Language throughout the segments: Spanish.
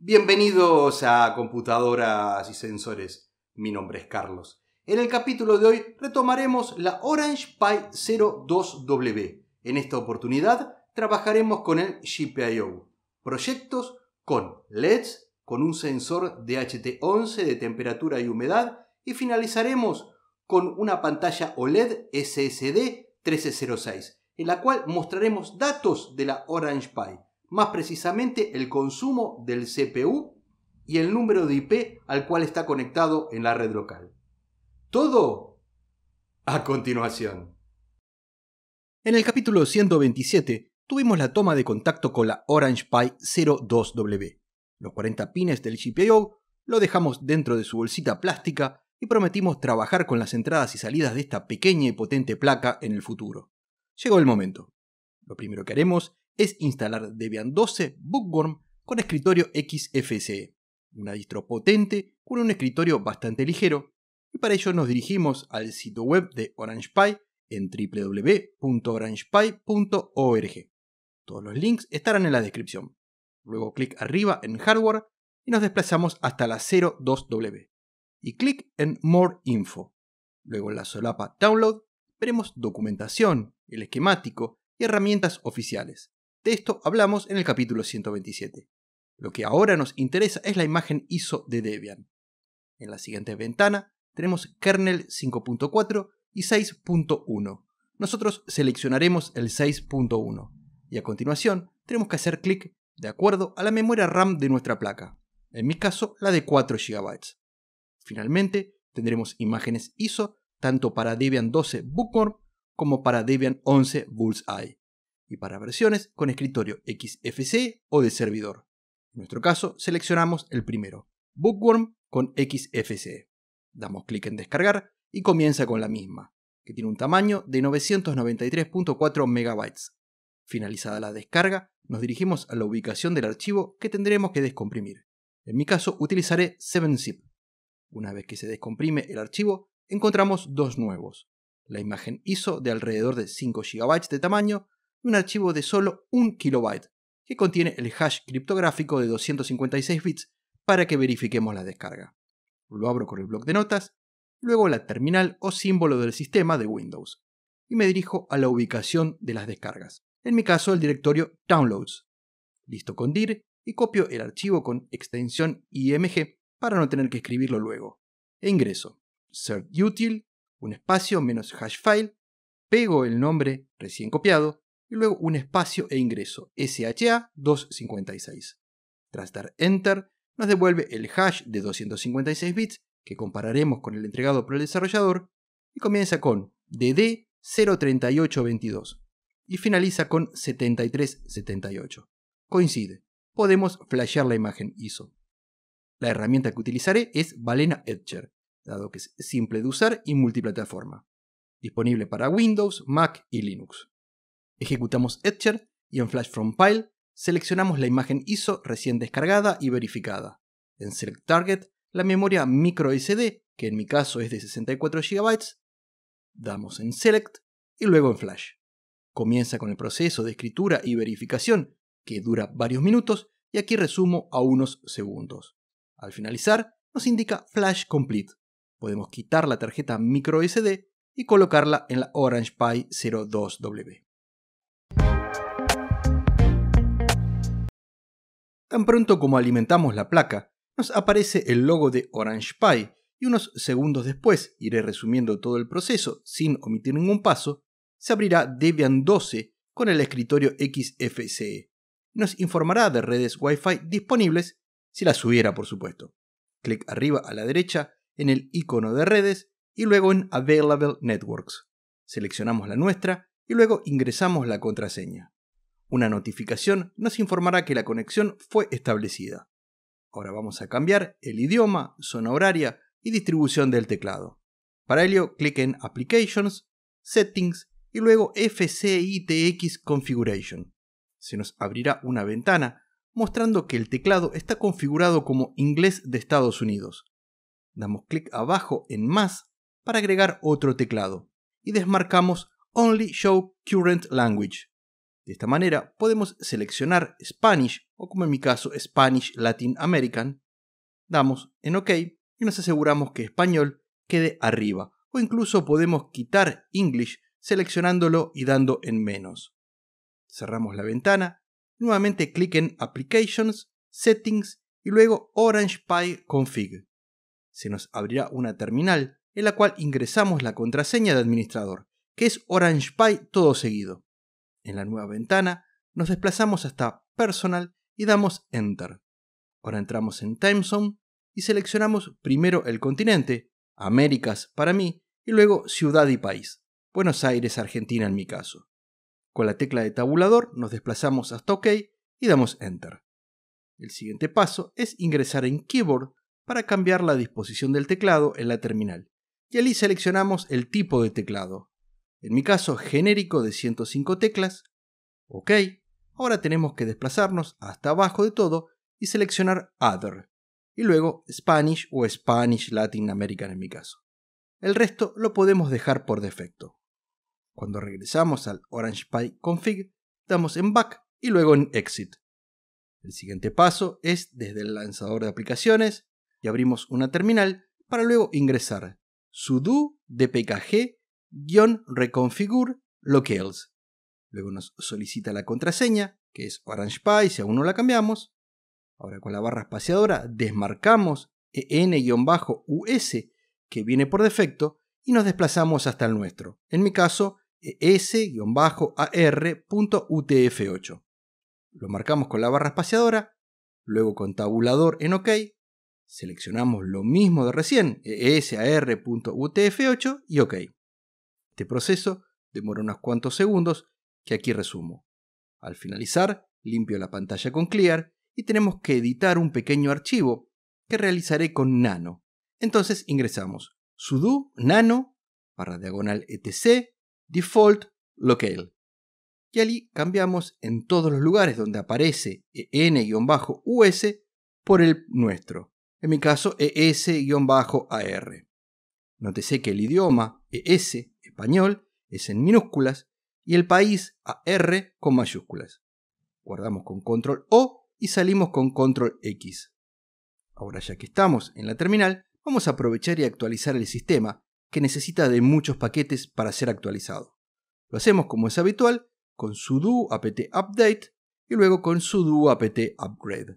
Bienvenidos a Computadoras y Sensores. Mi nombre es Carlos. En el capítulo de hoy retomaremos la Orange Pi 02W. En esta oportunidad trabajaremos con el GPIO. Proyectos con LEDs, con un sensor ht 11 de temperatura y humedad y finalizaremos con una pantalla OLED SSD 1306, en la cual mostraremos datos de la Orange Pi más precisamente el consumo del CPU y el número de IP al cual está conectado en la red local. Todo a continuación. En el capítulo 127 tuvimos la toma de contacto con la Orange Pi 02W. Los 40 pines del GPIO lo dejamos dentro de su bolsita plástica y prometimos trabajar con las entradas y salidas de esta pequeña y potente placa en el futuro. Llegó el momento. Lo primero que haremos es instalar Debian 12 Bookworm con escritorio XFCE, una distro potente con un escritorio bastante ligero, y para ello nos dirigimos al sitio web de OrangePy en www.orangepy.org. Todos los links estarán en la descripción. Luego clic arriba en Hardware y nos desplazamos hasta la 02W. Y clic en More Info. Luego en la solapa Download veremos documentación, el esquemático y herramientas oficiales. De esto hablamos en el capítulo 127. Lo que ahora nos interesa es la imagen ISO de Debian. En la siguiente ventana tenemos kernel 5.4 y 6.1. Nosotros seleccionaremos el 6.1 y a continuación tenemos que hacer clic de acuerdo a la memoria RAM de nuestra placa, en mi caso la de 4 GB. Finalmente tendremos imágenes ISO tanto para Debian 12 Bookworm como para Debian 11 Bullseye y para versiones con escritorio XFCE o de servidor. En nuestro caso, seleccionamos el primero, Bookworm con XFCE. Damos clic en descargar y comienza con la misma, que tiene un tamaño de 993.4 MB. Finalizada la descarga, nos dirigimos a la ubicación del archivo que tendremos que descomprimir. En mi caso, utilizaré 7zip. Una vez que se descomprime el archivo, encontramos dos nuevos. La imagen ISO de alrededor de 5 GB de tamaño y un archivo de solo 1 kilobyte, que contiene el hash criptográfico de 256 bits para que verifiquemos la descarga. Lo abro con el bloc de notas, luego la terminal o símbolo del sistema de Windows, y me dirijo a la ubicación de las descargas, en mi caso el directorio Downloads. Listo con DIR y copio el archivo con extensión IMG para no tener que escribirlo luego. E ingreso search un espacio menos hash file, pego el nombre recién copiado, y luego un espacio e ingreso SHA 256. Tras dar Enter, nos devuelve el hash de 256 bits que compararemos con el entregado por el desarrollador y comienza con DD 03822 y finaliza con 7378. Coincide, podemos flashear la imagen ISO. La herramienta que utilizaré es Balena Etcher, dado que es simple de usar y multiplataforma, disponible para Windows, Mac y Linux. Ejecutamos Etcher y en Flash from Pile seleccionamos la imagen ISO recién descargada y verificada. En Select Target, la memoria microSD, que en mi caso es de 64 GB, damos en Select y luego en Flash. Comienza con el proceso de escritura y verificación, que dura varios minutos, y aquí resumo a unos segundos. Al finalizar, nos indica Flash Complete. Podemos quitar la tarjeta microSD y colocarla en la Orange Pi 02W. Tan pronto como alimentamos la placa, nos aparece el logo de Orange Pie y unos segundos después, iré resumiendo todo el proceso sin omitir ningún paso, se abrirá Debian 12 con el escritorio XFCE. Nos informará de redes Wi-Fi disponibles si las hubiera, por supuesto. Clic arriba a la derecha en el icono de redes y luego en Available Networks. Seleccionamos la nuestra y luego ingresamos la contraseña. Una notificación nos informará que la conexión fue establecida. Ahora vamos a cambiar el idioma, zona horaria y distribución del teclado. Para ello, clic en Applications, Settings y luego FCITX Configuration. Se nos abrirá una ventana mostrando que el teclado está configurado como inglés de Estados Unidos. Damos clic abajo en más para agregar otro teclado y desmarcamos Only Show Current Language de esta manera podemos seleccionar Spanish o como en mi caso Spanish Latin American, damos en OK y nos aseguramos que español quede arriba o incluso podemos quitar English seleccionándolo y dando en menos. Cerramos la ventana, nuevamente clic en Applications, Settings y luego Orange Pie Config. Se nos abrirá una terminal en la cual ingresamos la contraseña de administrador, que es OrangePy todo seguido. En la nueva ventana, nos desplazamos hasta Personal y damos Enter. Ahora entramos en Time Zone y seleccionamos primero el continente, Américas para mí, y luego ciudad y país, Buenos Aires, Argentina en mi caso. Con la tecla de tabulador nos desplazamos hasta OK y damos Enter. El siguiente paso es ingresar en Keyboard para cambiar la disposición del teclado en la terminal. Y allí seleccionamos el tipo de teclado, en mi caso, genérico de 105 teclas. OK. Ahora tenemos que desplazarnos hasta abajo de todo y seleccionar Other. Y luego Spanish o Spanish Latin American en mi caso. El resto lo podemos dejar por defecto. Cuando regresamos al Orange Pie Config, damos en Back y luego en Exit. El siguiente paso es desde el lanzador de aplicaciones y abrimos una terminal para luego ingresar sudo dpkg guión reconfigure locales. Luego nos solicita la contraseña, que es Orange si aún no la cambiamos. Ahora con la barra espaciadora desmarcamos en-us que viene por defecto y nos desplazamos hasta el nuestro. En mi caso, es-ar.utf8. Lo marcamos con la barra espaciadora, luego con tabulador en OK, seleccionamos lo mismo de recién, es-ar.utf8 y OK. Este proceso demora unos cuantos segundos que aquí resumo. Al finalizar, limpio la pantalla con Clear y tenemos que editar un pequeño archivo que realizaré con nano. Entonces ingresamos sudo nano barra diagonal etc default locale. Y allí cambiamos en todos los lugares donde aparece en-us por el nuestro, en mi caso es-ar. Nótese que el idioma ES español es en minúsculas y el país a R con mayúsculas. Guardamos con control O y salimos con control X. Ahora ya que estamos en la terminal, vamos a aprovechar y actualizar el sistema, que necesita de muchos paquetes para ser actualizado. Lo hacemos como es habitual, con sudo apt update y luego con sudo apt upgrade.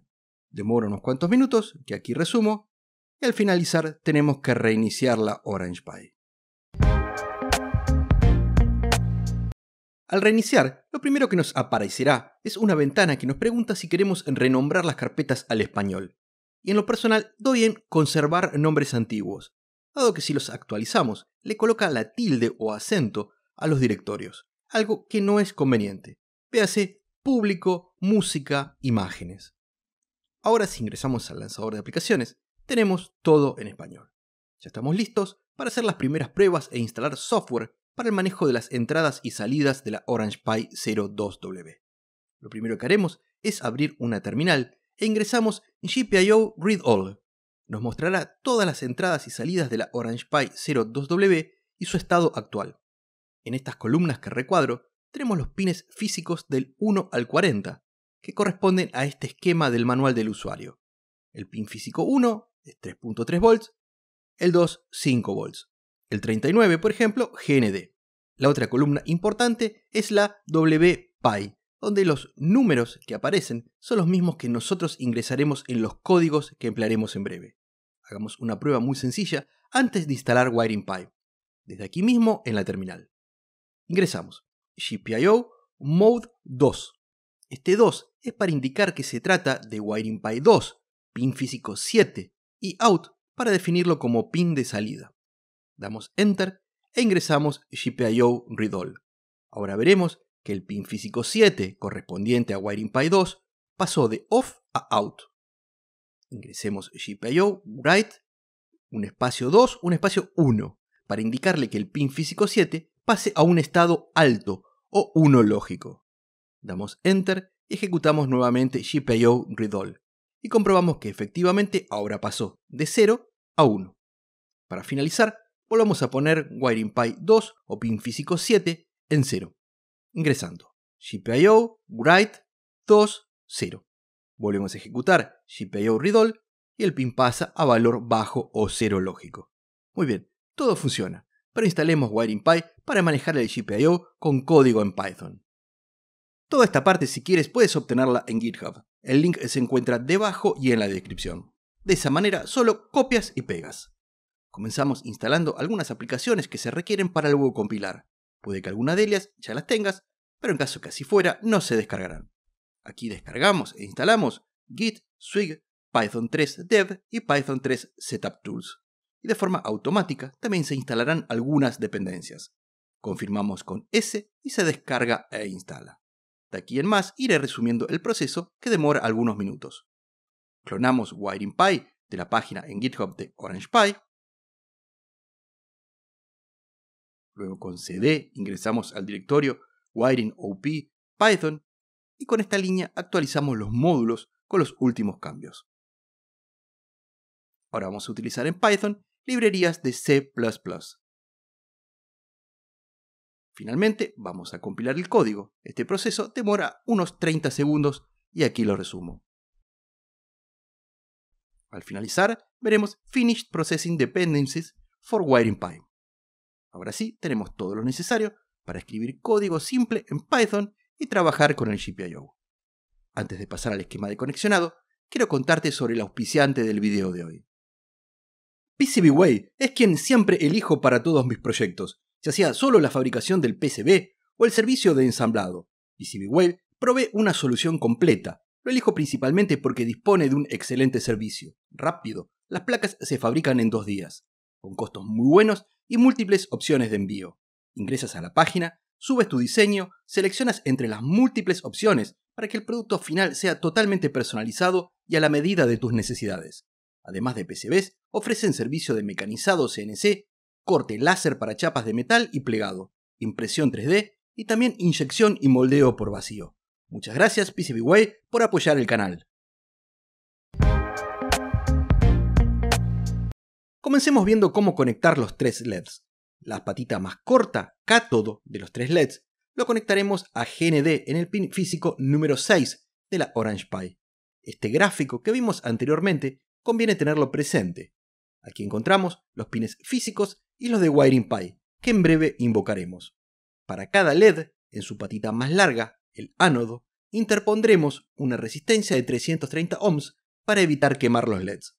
Demora unos cuantos minutos, que aquí resumo, y al finalizar tenemos que reiniciar la Orange Al reiniciar, lo primero que nos aparecerá es una ventana que nos pregunta si queremos renombrar las carpetas al español. Y en lo personal doy en conservar nombres antiguos, dado que si los actualizamos le coloca la tilde o acento a los directorios, algo que no es conveniente. Véase público, música, imágenes. Ahora si ingresamos al lanzador de aplicaciones, tenemos todo en español. Ya estamos listos para hacer las primeras pruebas e instalar software el manejo de las entradas y salidas de la Orange Pi 02W. Lo primero que haremos es abrir una terminal e ingresamos GPIO Read All. Nos mostrará todas las entradas y salidas de la Orange Pi 02W y su estado actual. En estas columnas que recuadro tenemos los pines físicos del 1 al 40, que corresponden a este esquema del manual del usuario. El pin físico 1 es 3.3 volts, el 2 5 volts. El 39, por ejemplo, GND. La otra columna importante es la WPI, donde los números que aparecen son los mismos que nosotros ingresaremos en los códigos que emplearemos en breve. Hagamos una prueba muy sencilla antes de instalar WiringPI. Desde aquí mismo en la terminal. Ingresamos GPIO mode 2. Este 2 es para indicar que se trata de WiringPI 2, pin físico 7, y out para definirlo como pin de salida damos Enter e ingresamos GPIO ridol. Ahora veremos que el pin físico 7 correspondiente a WiringPy 2 pasó de off a out. Ingresemos GPIO Write, un espacio 2, un espacio 1, para indicarle que el pin físico 7 pase a un estado alto o 1 lógico. Damos Enter y ejecutamos nuevamente GPIO ridol y comprobamos que efectivamente ahora pasó de 0 a 1. Para finalizar, volvamos a poner WiringPy 2 o pin físico 7 en 0. Ingresando GPIO write 2 0. Volvemos a ejecutar GPIO readall y el pin pasa a valor bajo o 0 lógico. Muy bien, todo funciona, pero instalemos WiringPy para manejar el GPIO con código en Python. Toda esta parte si quieres puedes obtenerla en GitHub. El link se encuentra debajo y en la descripción. De esa manera solo copias y pegas. Comenzamos instalando algunas aplicaciones que se requieren para luego compilar. Puede que alguna de ellas ya las tengas, pero en caso que así fuera, no se descargarán. Aquí descargamos e instalamos Git, Swig, Python 3 Dev y Python 3 Setup Tools. Y de forma automática también se instalarán algunas dependencias. Confirmamos con S y se descarga e instala. De aquí en más iré resumiendo el proceso que demora algunos minutos. Clonamos WiringPy de la página en GitHub de OrangePy luego con CD ingresamos al directorio Wiring OP Python y con esta línea actualizamos los módulos con los últimos cambios. Ahora vamos a utilizar en Python librerías de C++. Finalmente vamos a compilar el código. Este proceso demora unos 30 segundos y aquí lo resumo. Al finalizar veremos Finished Processing Dependencies for Wiring Ahora sí, tenemos todo lo necesario para escribir código simple en Python y trabajar con el GPIO. Antes de pasar al esquema de conexionado, quiero contarte sobre el auspiciante del video de hoy. PCBWay es quien siempre elijo para todos mis proyectos, ya sea solo la fabricación del PCB o el servicio de ensamblado. PCBWay provee una solución completa. Lo elijo principalmente porque dispone de un excelente servicio, rápido. Las placas se fabrican en dos días, con costos muy buenos y múltiples opciones de envío. Ingresas a la página, subes tu diseño, seleccionas entre las múltiples opciones para que el producto final sea totalmente personalizado y a la medida de tus necesidades. Además de PCBs, ofrecen servicio de mecanizado CNC, corte láser para chapas de metal y plegado, impresión 3D y también inyección y moldeo por vacío. Muchas gracias PCBWay por apoyar el canal. Comencemos viendo cómo conectar los tres LEDs. La patita más corta, cátodo, de los tres LEDs, lo conectaremos a GND en el pin físico número 6 de la Orange Pi. Este gráfico que vimos anteriormente conviene tenerlo presente. Aquí encontramos los pines físicos y los de Wiring Pi, que en breve invocaremos. Para cada LED, en su patita más larga, el ánodo, interpondremos una resistencia de 330 ohms para evitar quemar los LEDs.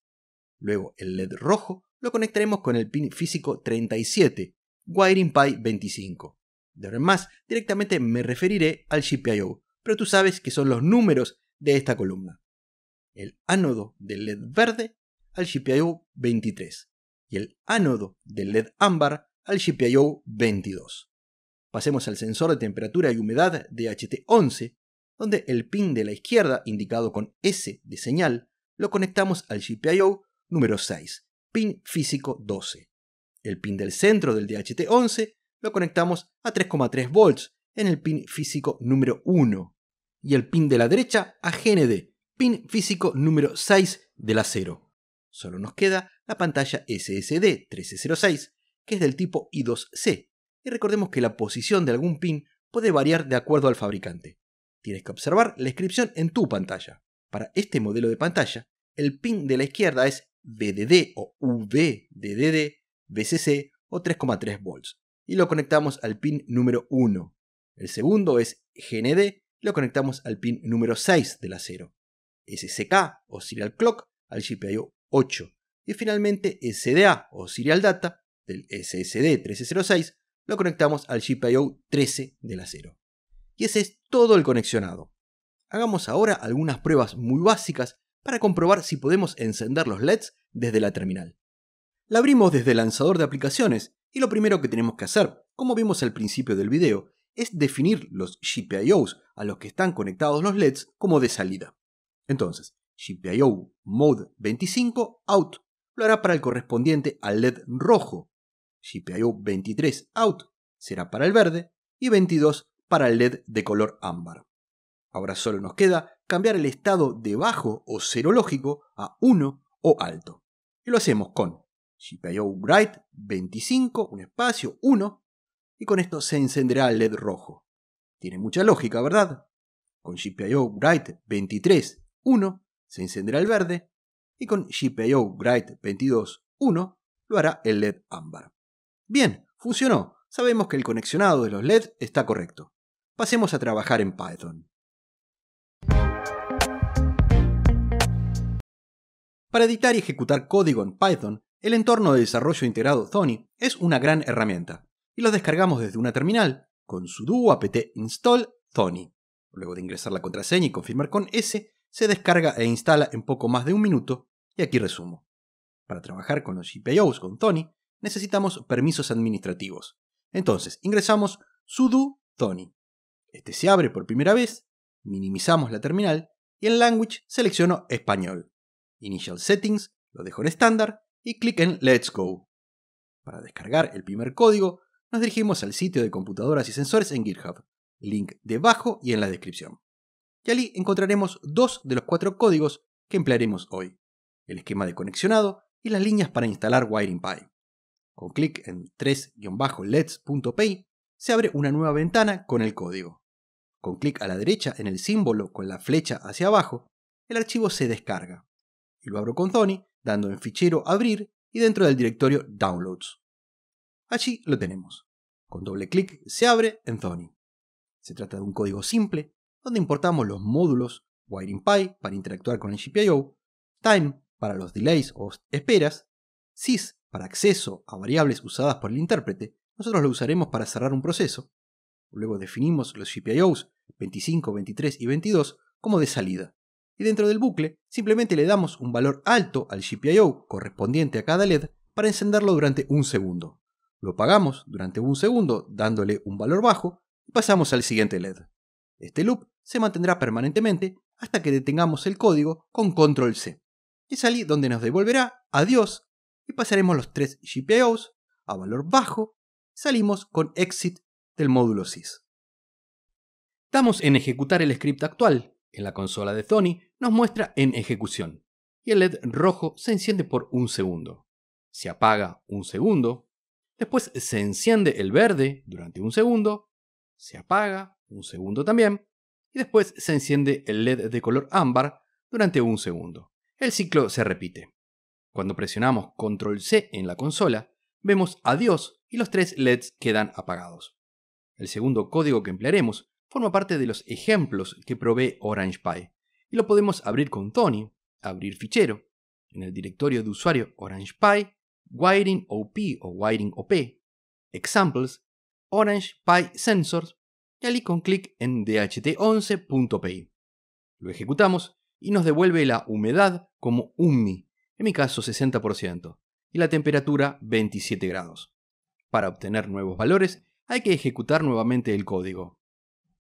Luego el LED rojo lo conectaremos con el pin físico 37, Wiring Pi 25. De ahora más, directamente me referiré al GPIO, pero tú sabes que son los números de esta columna. El ánodo del LED verde al GPIO 23 y el ánodo del LED ámbar al GPIO 22. Pasemos al sensor de temperatura y humedad de HT11, donde el pin de la izquierda, indicado con S de señal, lo conectamos al GPIO número 6, pin físico 12. El pin del centro del DHT11 lo conectamos a 3,3 volts en el pin físico número 1 y el pin de la derecha a GND, pin físico número 6 del acero. Solo nos queda la pantalla SSD 1306, que es del tipo I2C, y recordemos que la posición de algún pin puede variar de acuerdo al fabricante. Tienes que observar la inscripción en tu pantalla. Para este modelo de pantalla, el pin de la izquierda es VDD o VDDD, VCC o 3,3 volts y lo conectamos al pin número 1. El segundo es GND y lo conectamos al pin número 6 del acero. SCK o Serial Clock al GPIO 8 y finalmente SDA o Serial Data del SSD 1306 lo conectamos al GPIO 13 del acero. Y ese es todo el conexionado. Hagamos ahora algunas pruebas muy básicas para comprobar si podemos encender los LEDs desde la terminal. La abrimos desde el lanzador de aplicaciones y lo primero que tenemos que hacer, como vimos al principio del video, es definir los GPIOs a los que están conectados los LEDs como de salida. Entonces, GPIO Mode 25 Out lo hará para el correspondiente al LED rojo, GPIO 23 Out será para el verde y 22 para el LED de color ámbar. Ahora solo nos queda cambiar el estado de bajo o cero lógico a 1 o alto. Y lo hacemos con GPIO Bright 25, un espacio 1, y con esto se encenderá el LED rojo. Tiene mucha lógica, ¿verdad? Con GPIO Bright 23, 1, se encenderá el verde, y con GPIO Bright 22, 1, lo hará el LED ámbar. Bien, funcionó. Sabemos que el conexionado de los LEDs está correcto. Pasemos a trabajar en Python. Para editar y ejecutar código en Python, el entorno de desarrollo integrado Thonny es una gran herramienta, y lo descargamos desde una terminal con sudo apt install thonny. Luego de ingresar la contraseña y confirmar con S, se descarga e instala en poco más de un minuto, y aquí resumo. Para trabajar con los GPIOs con Thonny, necesitamos permisos administrativos. Entonces, ingresamos sudo Thony. Este se abre por primera vez minimizamos la terminal y en Language selecciono Español. Initial Settings lo dejo en estándar y clic en Let's Go. Para descargar el primer código, nos dirigimos al sitio de computadoras y sensores en GitHub, link debajo y en la descripción. Y allí encontraremos dos de los cuatro códigos que emplearemos hoy, el esquema de conexionado y las líneas para instalar WiringPy. Con clic en 3-lets.py se abre una nueva ventana con el código. Con clic a la derecha en el símbolo con la flecha hacia abajo, el archivo se descarga. Y lo abro con Tony, dando en fichero Abrir y dentro del directorio Downloads. Allí lo tenemos. Con doble clic se abre en Tony. Se trata de un código simple, donde importamos los módulos WiringPy para interactuar con el GPIO, Time para los delays o esperas, sys para acceso a variables usadas por el intérprete, nosotros lo usaremos para cerrar un proceso. Luego definimos los GPIOs 25, 23 y 22 como de salida. Y dentro del bucle simplemente le damos un valor alto al GPIO correspondiente a cada LED para encenderlo durante un segundo. Lo apagamos durante un segundo dándole un valor bajo y pasamos al siguiente LED. Este loop se mantendrá permanentemente hasta que detengamos el código con control C. Es allí donde nos devolverá adiós y pasaremos los tres GPIOs a valor bajo, salimos con exit del módulo SIS. Damos en ejecutar el script actual. En la consola de Sony nos muestra en ejecución. Y el LED rojo se enciende por un segundo. Se apaga un segundo. Después se enciende el verde durante un segundo. Se apaga un segundo también. Y después se enciende el LED de color ámbar durante un segundo. El ciclo se repite. Cuando presionamos Control C en la consola, vemos adiós y los tres LEDs quedan apagados. El segundo código que emplearemos forma parte de los ejemplos que provee Pi y lo podemos abrir con Tony, abrir fichero, en el directorio de usuario OrangePy, Wiring OP o Wiring OP, Examples, OrangePy Sensors y allí con clic en dht11.py. Lo ejecutamos y nos devuelve la humedad como UMI, en mi caso 60%, y la temperatura 27 grados. Para obtener nuevos valores hay que ejecutar nuevamente el código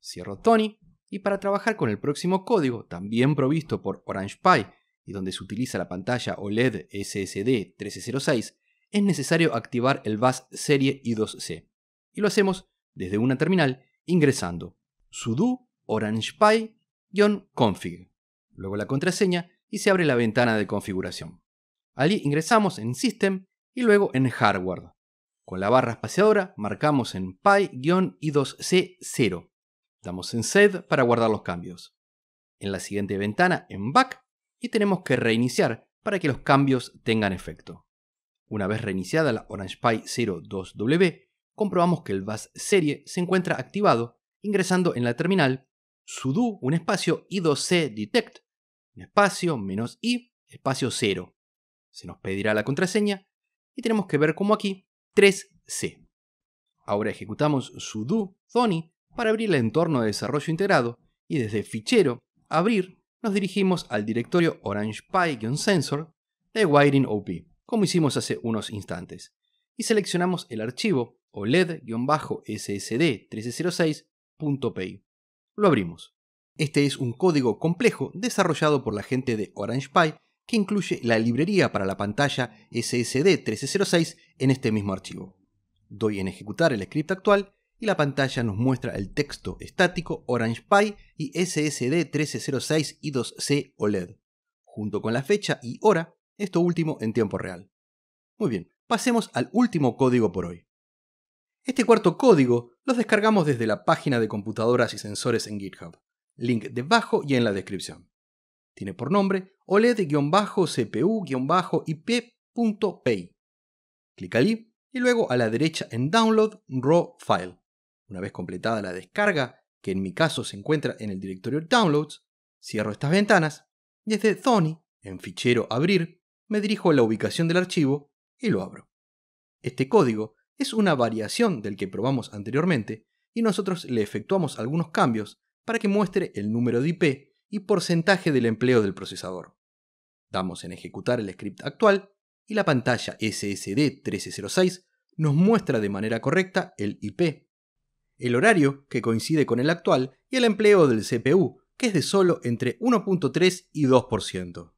cierro Tony, y para trabajar con el próximo código, también provisto por Orange y donde se utiliza la pantalla OLED SSD 1306, es necesario activar el bus serie I2C. Y lo hacemos desde una terminal ingresando sudo orangepy-config, luego la contraseña y se abre la ventana de configuración. Allí ingresamos en System y luego en Hardware. Con la barra espaciadora marcamos en py-i2c0 Damos en Save para guardar los cambios. En la siguiente ventana, en Back, y tenemos que reiniciar para que los cambios tengan efecto. Una vez reiniciada la Orange 02W, comprobamos que el VAS serie se encuentra activado, ingresando en la terminal sudo un espacio i2c detect, un espacio menos i, espacio 0. Se nos pedirá la contraseña y tenemos que ver como aquí 3c. Ahora ejecutamos sudo thony para abrir el entorno de desarrollo integrado y desde fichero abrir nos dirigimos al directorio Orange sensor de Wiring OP, como hicimos hace unos instantes, y seleccionamos el archivo OLED-SSD1306.py. Lo abrimos. Este es un código complejo desarrollado por la gente de Orange que incluye la librería para la pantalla SSD 1306 en este mismo archivo. Doy en ejecutar el script actual y la pantalla nos muestra el texto estático Orange Pi y SSD 1306 y 2C OLED, junto con la fecha y hora, esto último en tiempo real. Muy bien, pasemos al último código por hoy. Este cuarto código lo descargamos desde la página de computadoras y sensores en GitHub, link debajo y en la descripción. Tiene por nombre OLED-CPU-IP.py. Clic allí y luego a la derecha en Download Raw File. Una vez completada la descarga, que en mi caso se encuentra en el directorio Downloads, cierro estas ventanas y desde Zony, en fichero Abrir, me dirijo a la ubicación del archivo y lo abro. Este código es una variación del que probamos anteriormente y nosotros le efectuamos algunos cambios para que muestre el número de IP y porcentaje del empleo del procesador. Damos en ejecutar el script actual y la pantalla SSD 1306 nos muestra de manera correcta el IP el horario, que coincide con el actual, y el empleo del CPU, que es de solo entre 1.3 y 2%.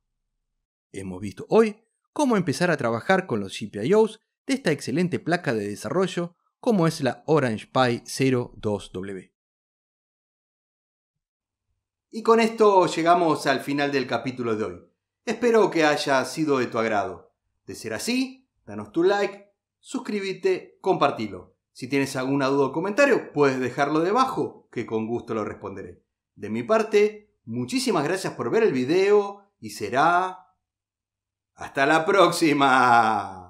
Hemos visto hoy cómo empezar a trabajar con los GPIOs de esta excelente placa de desarrollo como es la Orange Pi 02W. Y con esto llegamos al final del capítulo de hoy. Espero que haya sido de tu agrado. De ser así, danos tu like, suscríbete, compartilo. Si tienes alguna duda o comentario, puedes dejarlo debajo, que con gusto lo responderé. De mi parte, muchísimas gracias por ver el video y será... ¡Hasta la próxima!